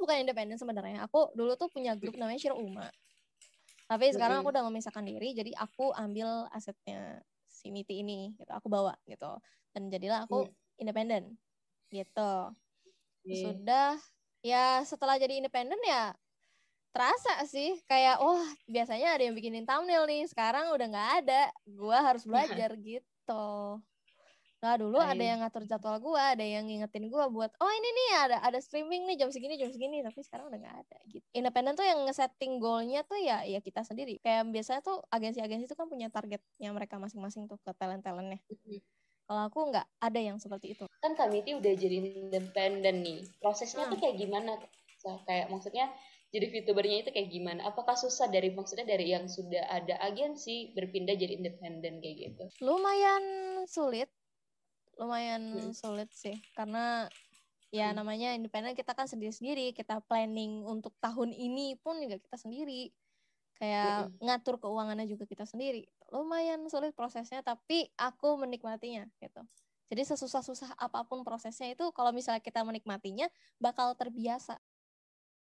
bukan independen sebenarnya. Aku dulu tuh punya grup namanya Shiro Uma. Tapi sekarang aku udah memisahkan diri, jadi aku ambil asetnya si Miti ini, gitu. Aku bawa gitu. Dan jadilah aku yeah. Mm. independen, gitu. Yeah. Sudah, ya setelah jadi independen ya terasa sih kayak wah oh, biasanya ada yang bikinin thumbnail nih sekarang udah nggak ada gua harus iya. belajar gitu Nah dulu Ayuh. Iya, ada iya. yang ngatur jadwal gue, ada yang ngingetin gue buat oh ini nih ada ada streaming nih jam segini jam segini tapi sekarang udah gak ada gitu. Independen tuh yang ngesetting goalnya tuh ya ya kita sendiri. Kayak biasanya tuh agensi-agensi tuh kan punya targetnya mereka masing-masing tuh ke talent-talentnya. Mm-hmm. Kalau aku nggak ada yang seperti itu. Kan kami itu udah jadi independen nih. Prosesnya hmm. tuh iya. kayak gimana? Kayak maksudnya jadi VTubernya itu kayak gimana? Apakah susah dari maksudnya dari yang sudah ada agensi berpindah jadi independen kayak gitu? Lumayan sulit lumayan sulit sih karena ya hmm. namanya independen kita kan sendiri-sendiri kita planning untuk tahun ini pun juga kita sendiri kayak hmm. ngatur keuangannya juga kita sendiri lumayan sulit prosesnya tapi aku menikmatinya gitu jadi sesusah-susah apapun prosesnya itu kalau misalnya kita menikmatinya bakal terbiasa